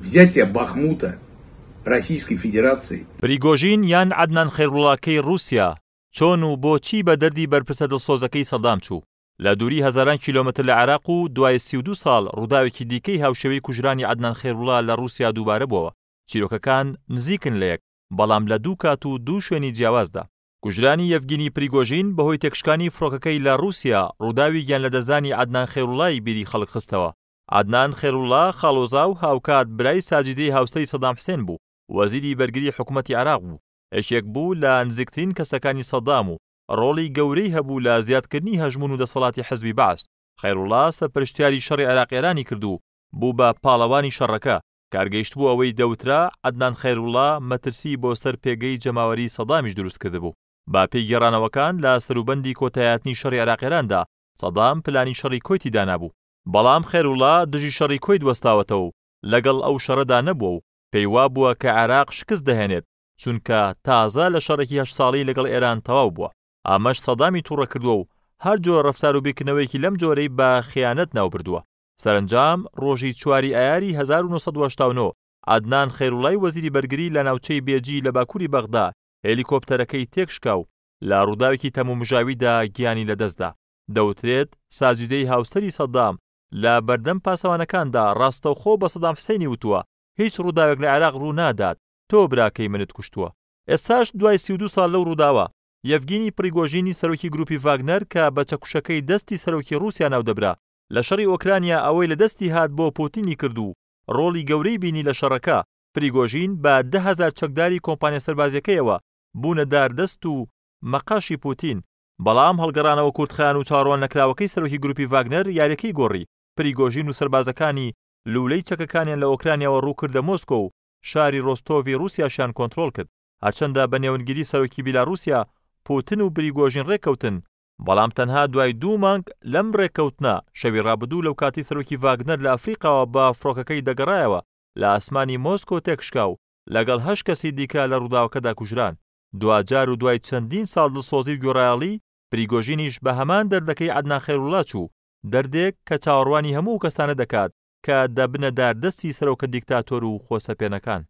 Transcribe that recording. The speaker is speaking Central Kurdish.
взятие Бахмута Российской Федерации. Пригожин یان عدنان خێڕوڵاکەی رووسیا چۆن و بۆچی بە دەردی بەرپرسە دڵسۆزەکەی سەدام چوو لە دووری هزاران کیلومتر لە عراق و دوای سی ساڵ ڕووداوێکی دیکەی هاوشەوەی کوژرانی عدنان خێڕوڵا لە رووسیا دووبارە بووە چیرۆکەکان نزیکن لە یەک بەڵام لە دوو کات و دوو شوێنی جیاوازدا کوژرانی یەفگینی پریگۆژین بەهۆی تێکشکانی فڕۆکەکەی لە رووسیا ڕووداوی گیان لە دەزانی عدنان خێڕوڵای بیری خەڵک خستەوە عادنان خێروڵا خاڵۆزا و هاوکات برای ساجدەی هاوسەی سەدام حسێن بوو وەزیری بەرگری حکوومەتتی عراق بوو ئەشێک بوو لە نزیکترین کەسەکانی سەدام و ڕۆڵی گەورەی هەبوو لە زیادکردنی هەژمون و دەسەڵاتی حەزبی باس خێروڵا سەپشتیاری شەڕی عراقێرانی کردو بوو بە پاڵەوانی شەڕەکە کارگەیشت بوو ئەوەی دەوترا ئەدنان خێروڵا مەترسی بۆ سەر پێگەی جەماوەری سەدامیش دروست کرده بوو با پێی گێڕانەوەکان لە سروبەندی کۆتایاتنی شەڕی عراقێراندا سەدام پلانی شەڕی کۆیتی دانابوو بەڵام خێروڵا دژی شەڕی کۆی دووەستاوەتەوە لەگەڵ ئەو شەڕدا نەبووە و پێی وا بووە کە عراق شکست دەهێنێت چونکە تازە لە شەڕێکی هەش ساڵی لەگەڵ ئێران تەواو بووە ئامەش سەدامی تووڕە کردووە و هەر جۆ ڕفتار و بیکردنەوەیکی لەم جۆرەی بە خیانەت ناوبردووە سەرنجام ڕۆژی چواری ئایاری 1970 ئادنان خێروڵای وەزیری بەرگری لە ناوچەی بێجی لە باکووری بەغدا هێلیکۆپتەرەکەی تێکشکا و لە ڕووداوێکی تەمومژاویدا گیانی لەدەستدا دەوترێت ساجدەی هاوسری سەدام لە بەردەم پاسەوانەکاندا ڕاستەوخۆ بە سەدام حسینی وتووە هیچ ڕووداوێک لە عێراق ڕوو نادات تۆ براکەی منت کوشتووە ئێستاش دوای سی سال لەو ڕووداوە یەفگینی پریگۆژینی سەرۆکی گروپی ڤاگنەر کە بە چەکوشەکەی دەستی سەرۆکی رووسیا ناودەبرا لە شەڕی ئۆکرانیا ئەوەی لە دەستی هات بۆ پوتینی کردو ڕۆڵی گەورەی بینی لە شەڕەکە پریگۆژین بە دههزار چەکداری کۆمپانیا سەربازیەکەیەوە بوونەدار دەست و مەقاشی پوتین بەڵام هەڵگەرانەوە کورتخان و چاڕوان نەکراوەکەی سەرۆکی گروپی ڤاگنەر یاریەکەی گۆڕی پریگۆژین و سربازەکانی لولەی چەکەکانیان لە ئۆکرانیاەوە ڕووکردە مۆسکۆ و شاری ڕۆستۆڤی رووسیاشان کۆنتترۆل کرد هەچەندە بە نێونگیری سەرۆکی بیلاروسیا پوتن و بریگۆژین ڕێککەوتن بەڵام تەنها دوای دوو مانگ لەم ڕێککەوتنا شەوی ڕابدوو لەو کاتی سەرۆکی ڤاگنەر لە ئەفریقاوە بە فڕۆکەکەی دەگەڕایەوە لە ئاسمانی مۆسکۆ تێکشکاو لەگەڵ هەش کەسی دیکە لە ڕووداوەکەدا کوژران دوجار و دوای چەندین ساڵ سۆزی گۆڕایاڵی پریگۆژینیش بە هەمان دەردەکەی عدنا خێڕوڵا چوو دەردێک کە چاوەڕوانی هەموو کەسانە دەکات کە دەبنەدار دەستی سەرۆکە دیکتاتۆر و خۆسەپێنەکان